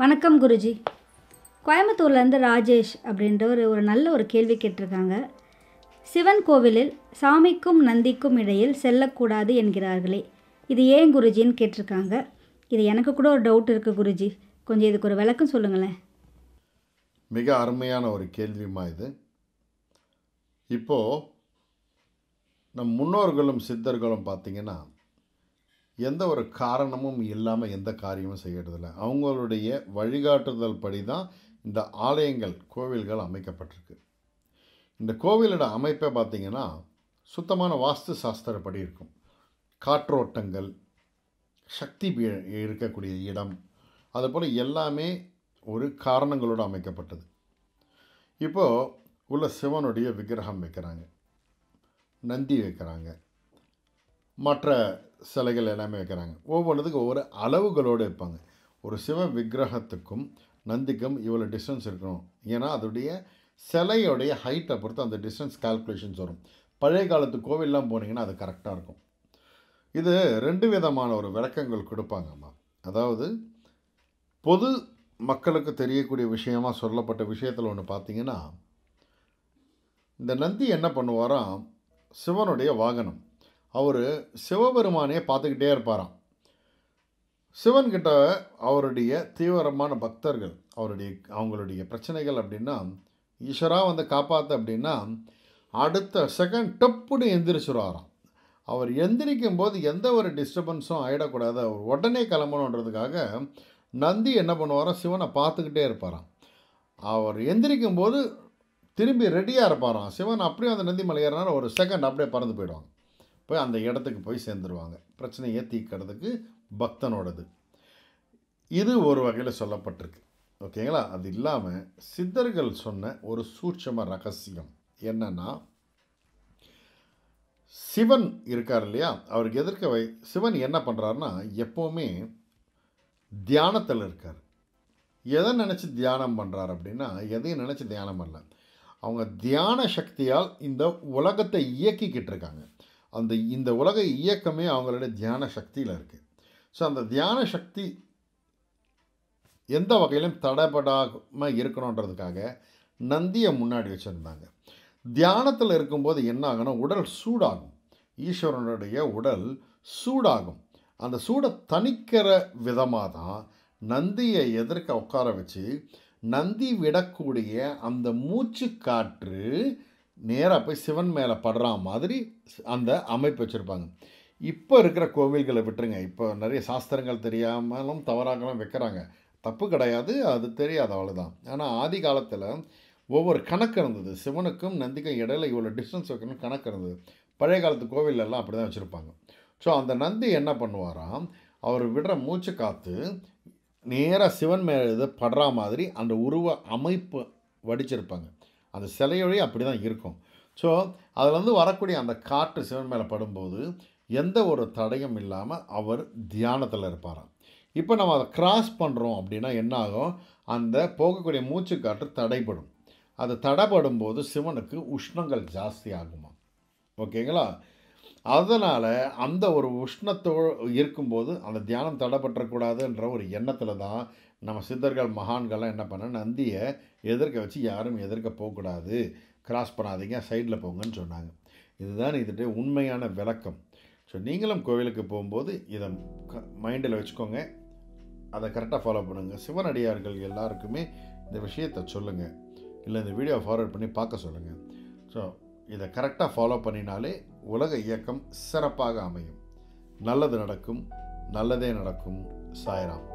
வணக்கம் குருஜி கோயம்புத்தூர்லேருந்து ராஜேஷ் அப்படின்றவர் ஒரு நல்ல ஒரு கேள்வி கேட்டிருக்காங்க சிவன் கோவிலில் சாமிக்கும் நந்திக்கும் இடையில் செல்லக்கூடாது என்கிறார்களே இது ஏன் குருஜின்னு கேட்டிருக்காங்க இது எனக்கு கூட ஒரு டவுட் இருக்குது குருஜி கொஞ்சம் இதுக்கு ஒரு விளக்கம் சொல்லுங்களேன் மிக அருமையான ஒரு கேள்விமா இது இப்போது நம் முன்னோர்களும் சித்தர்களும் பார்த்திங்கன்னா எந்த ஒரு காரணமும் இல்லாமல் எந்த காரியமும் செய்யறதில்ல அவங்களுடைய வழிகாட்டுதல் படி தான் இந்த ஆலயங்கள் கோவில்கள் அமைக்கப்பட்டிருக்கு இந்த கோவிலோட அமைப்பை பார்த்திங்கன்னா சுத்தமான வாஸ்து சாஸ்திரப்படி இருக்கும் காற்றோட்டங்கள் சக்தி இருக்கக்கூடிய இடம் அதுபோல் எல்லாமே ஒரு காரணங்களோடு அமைக்கப்பட்டது இப்போது உள்ள சிவனுடைய விக்கிரகம் வைக்கிறாங்க நந்தி வைக்கிறாங்க மற்ற சிலைகள் எல்லாமே வைக்கிறாங்க ஒவ்வொன்றதுக்கு ஒவ்வொரு அளவுகளோடு வைப்பாங்க ஒரு சிவ விக்கிரகத்துக்கும் நந்திக்கும் இவ்வளோ டிஸ்டன்ஸ் இருக்கணும் ஏன்னா அதோடைய சிலையோடைய ஹைட்டை பொறுத்து அந்த டிஸ்டன்ஸ் கால்குலேஷன்ஸ் வரும் பழைய காலத்து கோவிலெலாம் போனீங்கன்னா அது கரெக்டாக இருக்கும் இது ரெண்டு விதமான ஒரு விளக்கங்கள் கொடுப்பாங்கம்மா அதாவது பொது மக்களுக்கு தெரியக்கூடிய விஷயமாக சொல்லப்பட்ட விஷயத்தில் ஒன்று பார்த்திங்கன்னா இந்த நந்தி என்ன பண்ணுவாராம் சிவனுடைய வாகனம் அவர் சிவபெருமானே பார்த்துக்கிட்டே இருப்பாராம் சிவன்கிட்ட அவருடைய தீவிரமான பக்தர்கள் அவருடைய அவங்களுடைய பிரச்சனைகள் அப்படின்னா ஈஸ்வராக வந்து காப்பாற்ற அப்படின்னா அடுத்த செகண்ட் டப்புன்னு எந்திரிச்சிருவாராம் அவர் எந்திரிக்கும் போது எந்த ஒரு டிஸ்டர்பன்ஸும் ஆகிடக்கூடாது அவர் உடனே கிளம்பணுன்றதுக்காக நந்தி என்ன பண்ணுவாரோ சிவனை பார்த்துக்கிட்டே இருப்பாராம் அவர் எந்திரிக்கும் போது திரும்பி ரெடியாக இருப்பாராம் சிவன் அப்படியே அந்த நந்தி மலை ஒரு செகண்ட் அப்படியே பறந்து போயிடுவாங்க போய் அந்த இடத்துக்கு போய் சேர்ந்துருவாங்க பிரச்சனையை தீர்க்கிறதுக்கு பக்தனோடது இது ஒரு வகையில் சொல்லப்பட்டிருக்கு ஓகேங்களா அது இல்லாமல் சித்தர்கள் சொன்ன ஒரு சூட்சம ரகசியம் என்னன்னா சிவன் இருக்கார் இல்லையா அவருக்கு எதிர்க்க வை சிவன் என்ன பண்ணுறாருன்னா எப்போவுமே தியானத்தில் இருக்கார் எதை நினச்சி தியானம் பண்ணுறார் அப்படின்னா எதையும் நினச்சி தியானம் பண்ணல அவங்க தியான சக்தியால் இந்த உலகத்தை இயக்கிக்கிட்டு இருக்காங்க அந்த இந்த உலக இயக்கமே அவங்களுடைய தியான சக்தியில் இருக்குது ஸோ அந்த தியான சக்தி எந்த வகையிலும் தடைபடாமல் இருக்கணுன்றதுக்காக நந்தியை முன்னாடி வச்சுருந்தாங்க தியானத்தில் இருக்கும்போது என்ன ஆகணும் உடல் சூடாகும் ஈஸ்வரனுடைய உடல் சூடாகும் அந்த சூடை தணிக்கிற விதமாக தான் நந்தியை எதிர்க்க உட்கார வச்சு நந்தி விடக்கூடிய அந்த மூச்சு காற்று நேராக போய் சிவன் மேலே படுறா மாதிரி அந்த அமைப்பு வச்சுருப்பாங்க இப்போ இருக்கிற கோவில்களை விட்டுருங்க இப்போ நிறைய சாஸ்திரங்கள் தெரியாமலும் தவறாகலாம் வைக்கிறாங்க தப்பு கிடையாது அது தெரியாது அவ்வளோதான் ஆனால் ஆதி காலத்தில் ஒவ்வொரு கணக்கு இருந்தது சிவனுக்கும் நந்திக்கும் இடையில இவ்வளோ டிஸ்டன்ஸ் வைக்கணும் கணக்கு இருந்தது பழைய காலத்து கோவிலெல்லாம் அப்படி தான் வச்சுருப்பாங்க ஸோ அந்த நந்தி என்ன பண்ணுவாராம் அவர் விடுற மூச்சு காற்று நேராக சிவன் மேலே படுற மாதிரி அந்த உருவ அமைப்பு வடிச்சிருப்பாங்க அந்த சிலையொழி அப்படி தான் இருக்கும் ஸோ அதிலேருந்து வரக்கூடிய அந்த காற்று சிவன் மேலே படும்போது எந்த ஒரு தடையும் இல்லாமல் அவர் தியானத்தில் இருப்பாராம் இப்போ நம்ம அதை கிராஸ் பண்ணுறோம் அப்படின்னா என்ன ஆகும் அந்த போகக்கூடிய மூச்சு காற்று தடைப்படும் அது தடைப்படும் போது சிவனுக்கு உஷ்ணங்கள் ஜாஸ்தி ஆகுமா ஓகேங்களா அதனால் அந்த ஒரு உஷ்ணத்தோ இருக்கும்போது அந்த தியானம் தடைப்பற்றக்கூடாதுன்ற ஒரு எண்ணத்தில் தான் நம்ம சித்தர்கள் மகான்கள்லாம் என்ன பண்ண நந்தியை எதிர்க்க வச்சு யாரும் எதிர்க்க போகக்கூடாது கிராஸ் பண்ணாதீங்க சைடில் போங்கன்னு சொன்னாங்க இதுதான் இதுடைய உண்மையான விளக்கம் ஸோ நீங்களும் கோவிலுக்கு போகும்போது இதை க மைண்டில் வச்சுக்கோங்க அதை கரெக்டாக ஃபாலோ பண்ணுங்கள் சிவனடியார்கள் எல்லாருக்குமே இந்த விஷயத்தை சொல்லுங்கள் இல்லை இந்த வீடியோ ஃபார்வர்ட் பண்ணி பார்க்க சொல்லுங்கள் ஸோ இதை கரெக்டாக ஃபாலோ பண்ணினாலே உலக இயக்கம் சிறப்பாக அமையும் நல்லது நடக்கும் நல்லதே நடக்கும் சாய்ராம்